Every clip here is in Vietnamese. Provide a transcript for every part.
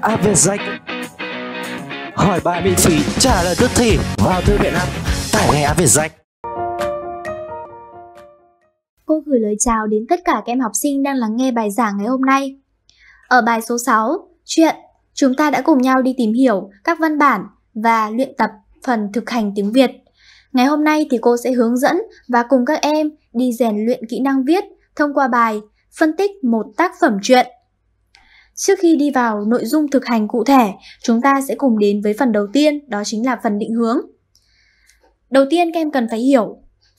app về danh hỏi bài miễn phí trả lời tức thì vào thư viện app tải ngay app về danh Cô gửi lời chào đến tất cả các em học sinh đang lắng nghe bài giảng ngày hôm nay. Ở bài số 6, chuyện, chúng ta đã cùng nhau đi tìm hiểu các văn bản và luyện tập phần thực hành tiếng Việt. Ngày hôm nay thì cô sẽ hướng dẫn và cùng các em đi rèn luyện kỹ năng viết thông qua bài phân tích một tác phẩm truyện Trước khi đi vào nội dung thực hành cụ thể, chúng ta sẽ cùng đến với phần đầu tiên, đó chính là phần định hướng. Đầu tiên các em cần phải hiểu,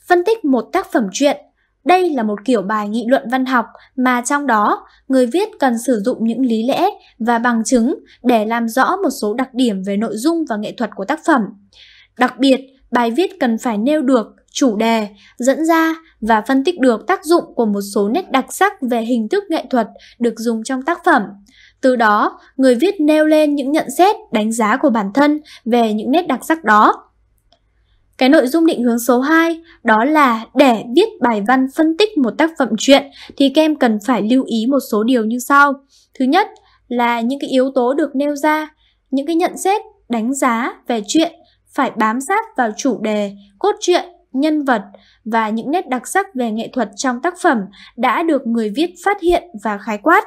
phân tích một tác phẩm truyện. Đây là một kiểu bài nghị luận văn học mà trong đó người viết cần sử dụng những lý lẽ và bằng chứng để làm rõ một số đặc điểm về nội dung và nghệ thuật của tác phẩm. Đặc biệt, bài viết cần phải nêu được chủ đề, dẫn ra và phân tích được tác dụng của một số nét đặc sắc về hình thức nghệ thuật được dùng trong tác phẩm. Từ đó, người viết nêu lên những nhận xét, đánh giá của bản thân về những nét đặc sắc đó. Cái nội dung định hướng số 2 đó là để viết bài văn phân tích một tác phẩm truyện thì các em cần phải lưu ý một số điều như sau. Thứ nhất là những cái yếu tố được nêu ra, những cái nhận xét, đánh giá về chuyện phải bám sát vào chủ đề, cốt truyện nhân vật và những nét đặc sắc về nghệ thuật trong tác phẩm đã được người viết phát hiện và khái quát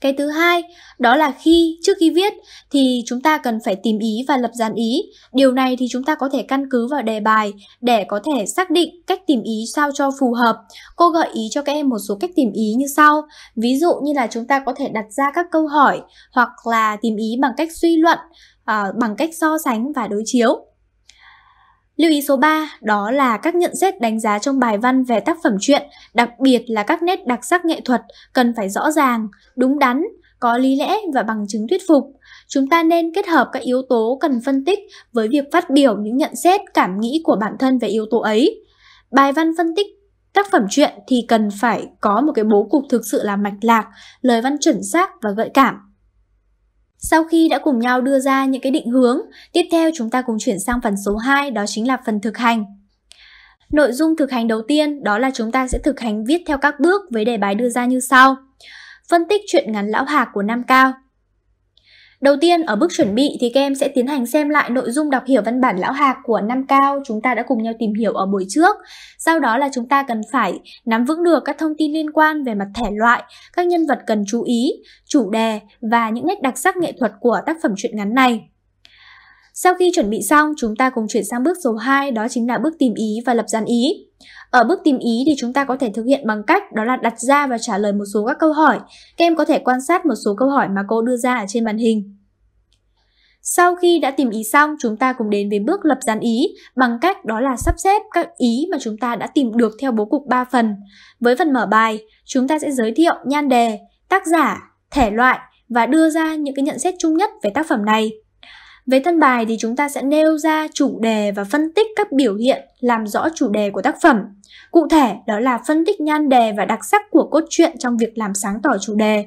cái thứ hai đó là khi trước khi viết thì chúng ta cần phải tìm ý và lập dàn ý điều này thì chúng ta có thể căn cứ vào đề bài để có thể xác định cách tìm ý sao cho phù hợp cô gợi ý cho các em một số cách tìm ý như sau ví dụ như là chúng ta có thể đặt ra các câu hỏi hoặc là tìm ý bằng cách suy luận à, bằng cách so sánh và đối chiếu Lưu ý số 3 đó là các nhận xét đánh giá trong bài văn về tác phẩm truyện, đặc biệt là các nét đặc sắc nghệ thuật cần phải rõ ràng, đúng đắn, có lý lẽ và bằng chứng thuyết phục. Chúng ta nên kết hợp các yếu tố cần phân tích với việc phát biểu những nhận xét cảm nghĩ của bản thân về yếu tố ấy. Bài văn phân tích tác phẩm truyện thì cần phải có một cái bố cục thực sự là mạch lạc, lời văn chuẩn xác và gợi cảm. Sau khi đã cùng nhau đưa ra những cái định hướng, tiếp theo chúng ta cùng chuyển sang phần số 2 đó chính là phần thực hành. Nội dung thực hành đầu tiên đó là chúng ta sẽ thực hành viết theo các bước với đề bài đưa ra như sau. Phân tích truyện ngắn lão hạc của Nam Cao, Đầu tiên, ở bước chuẩn bị thì các em sẽ tiến hành xem lại nội dung đọc hiểu văn bản lão hạc của năm cao chúng ta đã cùng nhau tìm hiểu ở buổi trước. Sau đó là chúng ta cần phải nắm vững được các thông tin liên quan về mặt thể loại, các nhân vật cần chú ý, chủ đề và những nét đặc sắc nghệ thuật của tác phẩm truyện ngắn này. Sau khi chuẩn bị xong, chúng ta cùng chuyển sang bước số 2 đó chính là bước tìm ý và lập dàn ý. Ở bước tìm ý thì chúng ta có thể thực hiện bằng cách đó là đặt ra và trả lời một số các câu hỏi. Các em có thể quan sát một số câu hỏi mà cô đưa ra ở trên màn hình. Sau khi đã tìm ý xong, chúng ta cùng đến với bước lập dàn ý bằng cách đó là sắp xếp các ý mà chúng ta đã tìm được theo bố cục 3 phần. Với phần mở bài, chúng ta sẽ giới thiệu nhan đề, tác giả, thể loại và đưa ra những cái nhận xét chung nhất về tác phẩm này. Với thân bài thì chúng ta sẽ nêu ra chủ đề và phân tích các biểu hiện làm rõ chủ đề của tác phẩm. Cụ thể đó là phân tích nhan đề và đặc sắc của cốt truyện trong việc làm sáng tỏ chủ đề,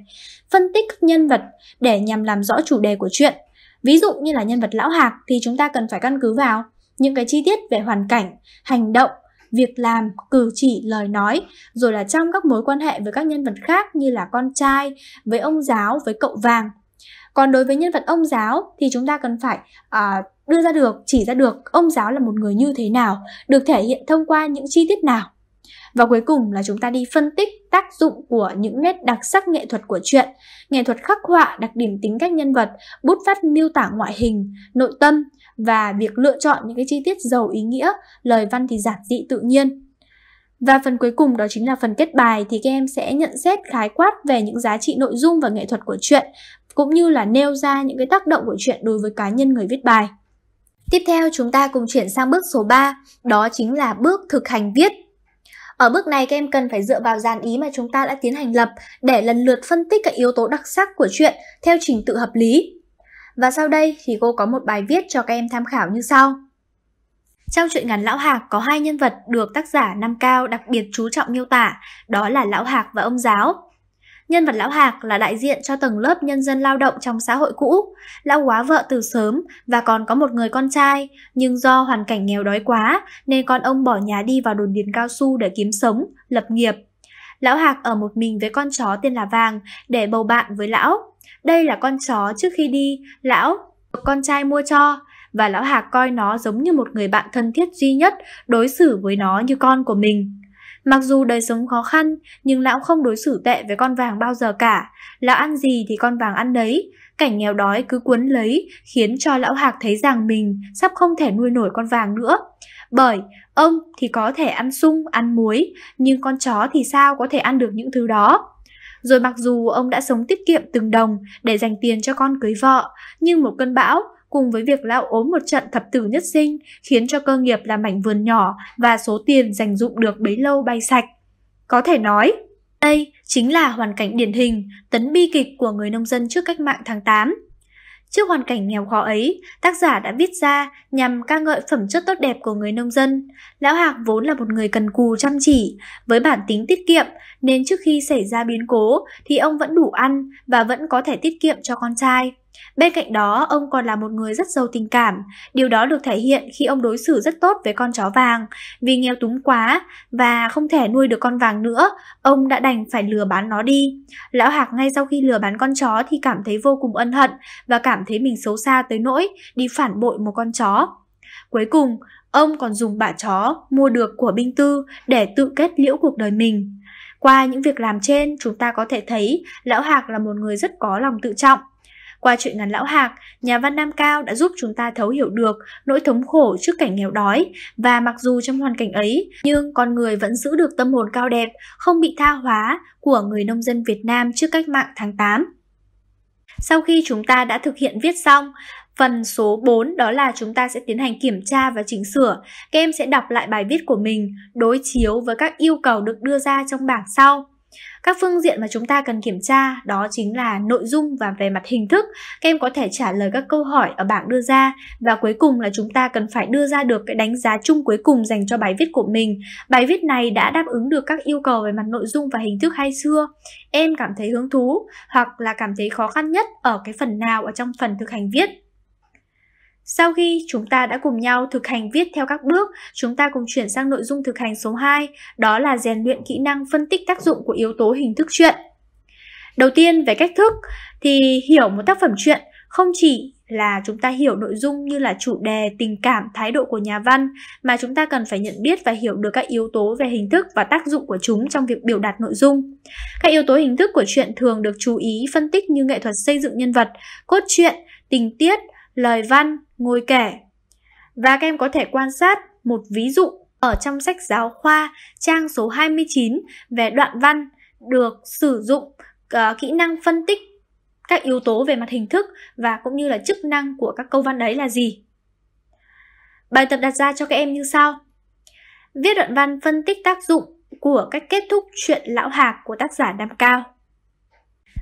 phân tích các nhân vật để nhằm làm rõ chủ đề của truyện. Ví dụ như là nhân vật lão hạc thì chúng ta cần phải căn cứ vào những cái chi tiết về hoàn cảnh, hành động, việc làm, cử chỉ, lời nói, rồi là trong các mối quan hệ với các nhân vật khác như là con trai, với ông giáo, với cậu vàng, còn đối với nhân vật ông giáo thì chúng ta cần phải à, đưa ra được chỉ ra được ông giáo là một người như thế nào được thể hiện thông qua những chi tiết nào và cuối cùng là chúng ta đi phân tích tác dụng của những nét đặc sắc nghệ thuật của truyện, nghệ thuật khắc họa đặc điểm tính cách nhân vật, bút phát miêu tả ngoại hình, nội tâm và việc lựa chọn những cái chi tiết giàu ý nghĩa, lời văn thì giản dị tự nhiên. Và phần cuối cùng đó chính là phần kết bài thì các em sẽ nhận xét khái quát về những giá trị nội dung và nghệ thuật của truyện cũng như là nêu ra những cái tác động của chuyện đối với cá nhân người viết bài. Tiếp theo chúng ta cùng chuyển sang bước số 3, đó chính là bước thực hành viết. Ở bước này các em cần phải dựa vào dàn ý mà chúng ta đã tiến hành lập để lần lượt phân tích các yếu tố đặc sắc của chuyện theo trình tự hợp lý. Và sau đây thì cô có một bài viết cho các em tham khảo như sau. Trong truyện ngắn Lão Hạc có hai nhân vật được tác giả Nam Cao đặc biệt chú trọng miêu tả, đó là Lão Hạc và ông Giáo. Nhân vật lão Hạc là đại diện cho tầng lớp nhân dân lao động trong xã hội cũ. Lão quá vợ từ sớm và còn có một người con trai, nhưng do hoàn cảnh nghèo đói quá nên con ông bỏ nhà đi vào đồn điền cao su để kiếm sống, lập nghiệp. Lão Hạc ở một mình với con chó tên là Vàng để bầu bạn với lão. Đây là con chó trước khi đi, lão được con trai mua cho và lão Hạc coi nó giống như một người bạn thân thiết duy nhất, đối xử với nó như con của mình. Mặc dù đời sống khó khăn, nhưng lão không đối xử tệ với con vàng bao giờ cả. Lão ăn gì thì con vàng ăn đấy. Cảnh nghèo đói cứ cuốn lấy, khiến cho lão Hạc thấy rằng mình sắp không thể nuôi nổi con vàng nữa. Bởi ông thì có thể ăn sung, ăn muối, nhưng con chó thì sao có thể ăn được những thứ đó. Rồi mặc dù ông đã sống tiết kiệm từng đồng để dành tiền cho con cưới vợ, nhưng một cơn bão cùng với việc lão ốm một trận thập tử nhất sinh khiến cho cơ nghiệp là mảnh vườn nhỏ và số tiền dành dụng được bấy lâu bay sạch. Có thể nói, đây chính là hoàn cảnh điển hình, tấn bi kịch của người nông dân trước cách mạng tháng 8. Trước hoàn cảnh nghèo khó ấy, tác giả đã viết ra nhằm ca ngợi phẩm chất tốt đẹp của người nông dân. Lão Hạc vốn là một người cần cù chăm chỉ, với bản tính tiết kiệm, nên trước khi xảy ra biến cố thì ông vẫn đủ ăn và vẫn có thể tiết kiệm cho con trai. Bên cạnh đó, ông còn là một người rất giàu tình cảm. Điều đó được thể hiện khi ông đối xử rất tốt với con chó vàng. Vì nghèo túng quá và không thể nuôi được con vàng nữa, ông đã đành phải lừa bán nó đi. Lão Hạc ngay sau khi lừa bán con chó thì cảm thấy vô cùng ân hận và cảm thấy mình xấu xa tới nỗi đi phản bội một con chó. Cuối cùng, ông còn dùng bả chó mua được của binh tư để tự kết liễu cuộc đời mình. Qua những việc làm trên, chúng ta có thể thấy Lão Hạc là một người rất có lòng tự trọng. Qua chuyện ngắn Lão Hạc, nhà văn Nam Cao đã giúp chúng ta thấu hiểu được nỗi thống khổ trước cảnh nghèo đói và mặc dù trong hoàn cảnh ấy, nhưng con người vẫn giữ được tâm hồn cao đẹp, không bị tha hóa của người nông dân Việt Nam trước cách mạng tháng 8. Sau khi chúng ta đã thực hiện viết xong, Phần số 4 đó là chúng ta sẽ tiến hành kiểm tra và chỉnh sửa. Các em sẽ đọc lại bài viết của mình, đối chiếu với các yêu cầu được đưa ra trong bảng sau. Các phương diện mà chúng ta cần kiểm tra đó chính là nội dung và về mặt hình thức. Các em có thể trả lời các câu hỏi ở bảng đưa ra và cuối cùng là chúng ta cần phải đưa ra được cái đánh giá chung cuối cùng dành cho bài viết của mình. Bài viết này đã đáp ứng được các yêu cầu về mặt nội dung và hình thức hay chưa? Em cảm thấy hứng thú hoặc là cảm thấy khó khăn nhất ở cái phần nào ở trong phần thực hành viết? Sau khi chúng ta đã cùng nhau thực hành viết theo các bước, chúng ta cùng chuyển sang nội dung thực hành số 2, đó là rèn luyện kỹ năng phân tích tác dụng của yếu tố hình thức truyện. Đầu tiên về cách thức thì hiểu một tác phẩm truyện không chỉ là chúng ta hiểu nội dung như là chủ đề, tình cảm, thái độ của nhà văn mà chúng ta cần phải nhận biết và hiểu được các yếu tố về hình thức và tác dụng của chúng trong việc biểu đạt nội dung. Các yếu tố hình thức của truyện thường được chú ý phân tích như nghệ thuật xây dựng nhân vật, cốt truyện, tình tiết, lời văn, ngôi kể. Và các em có thể quan sát một ví dụ ở trong sách giáo khoa trang số 29 về đoạn văn được sử dụng uh, kỹ năng phân tích các yếu tố về mặt hình thức và cũng như là chức năng của các câu văn đấy là gì. Bài tập đặt ra cho các em như sau. Viết đoạn văn phân tích tác dụng của cách kết thúc truyện lão hạc của tác giả Nam Cao.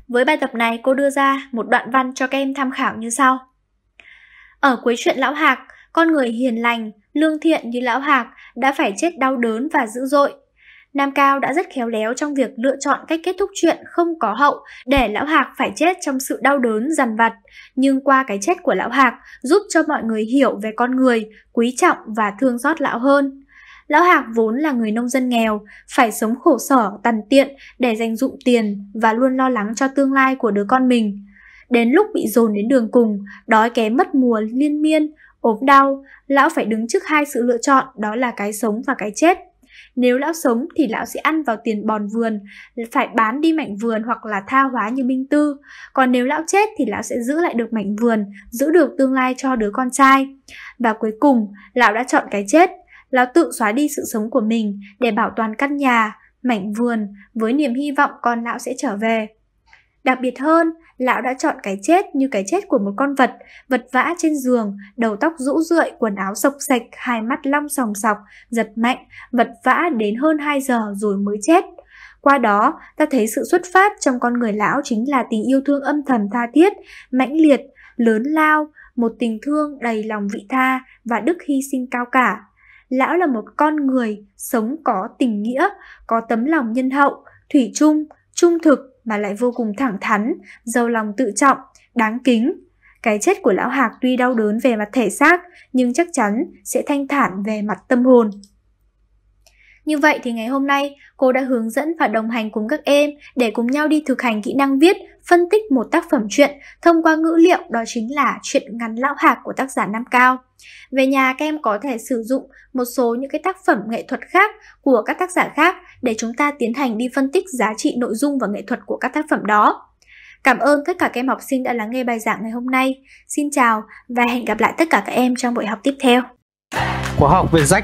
Với bài tập này cô đưa ra một đoạn văn cho các em tham khảo như sau. Ở cuối chuyện Lão Hạc, con người hiền lành, lương thiện như Lão Hạc đã phải chết đau đớn và dữ dội. Nam Cao đã rất khéo léo trong việc lựa chọn cách kết thúc chuyện không có hậu để Lão Hạc phải chết trong sự đau đớn dằn vặt, nhưng qua cái chết của Lão Hạc giúp cho mọi người hiểu về con người, quý trọng và thương xót Lão hơn. Lão Hạc vốn là người nông dân nghèo, phải sống khổ sở, tằn tiện để dành dụm tiền và luôn lo lắng cho tương lai của đứa con mình. Đến lúc bị dồn đến đường cùng, đói kém mất mùa liên miên, ốm đau, lão phải đứng trước hai sự lựa chọn đó là cái sống và cái chết. Nếu lão sống thì lão sẽ ăn vào tiền bòn vườn, phải bán đi mảnh vườn hoặc là tha hóa như Minh Tư. Còn nếu lão chết thì lão sẽ giữ lại được mảnh vườn, giữ được tương lai cho đứa con trai. Và cuối cùng, lão đã chọn cái chết. Lão tự xóa đi sự sống của mình để bảo toàn căn nhà, mảnh vườn với niềm hy vọng con lão sẽ trở về. Đặc biệt hơn, lão đã chọn cái chết như cái chết của một con vật, vật vã trên giường, đầu tóc rũ rượi, quần áo sộc sạch, hai mắt long sòng sọc, giật mạnh, vật vã đến hơn 2 giờ rồi mới chết. Qua đó, ta thấy sự xuất phát trong con người lão chính là tình yêu thương âm thầm tha thiết, mãnh liệt, lớn lao, một tình thương đầy lòng vị tha và đức hy sinh cao cả. Lão là một con người sống có tình nghĩa, có tấm lòng nhân hậu, thủy chung, trung thực, mà lại vô cùng thẳng thắn, giàu lòng tự trọng, đáng kính. Cái chết của lão Hạc tuy đau đớn về mặt thể xác, nhưng chắc chắn sẽ thanh thản về mặt tâm hồn. Như vậy thì ngày hôm nay, cô đã hướng dẫn và đồng hành cùng các em để cùng nhau đi thực hành kỹ năng viết, phân tích một tác phẩm truyện thông qua ngữ liệu đó chính là truyện ngắn lão hạc của tác giả Nam Cao. Về nhà các em có thể sử dụng một số những cái tác phẩm nghệ thuật khác của các tác giả khác để chúng ta tiến hành đi phân tích giá trị nội dung và nghệ thuật của các tác phẩm đó. Cảm ơn tất cả các em học sinh đã lắng nghe bài giảng ngày hôm nay. Xin chào và hẹn gặp lại tất cả các em trong buổi học tiếp theo. Khóa học về sách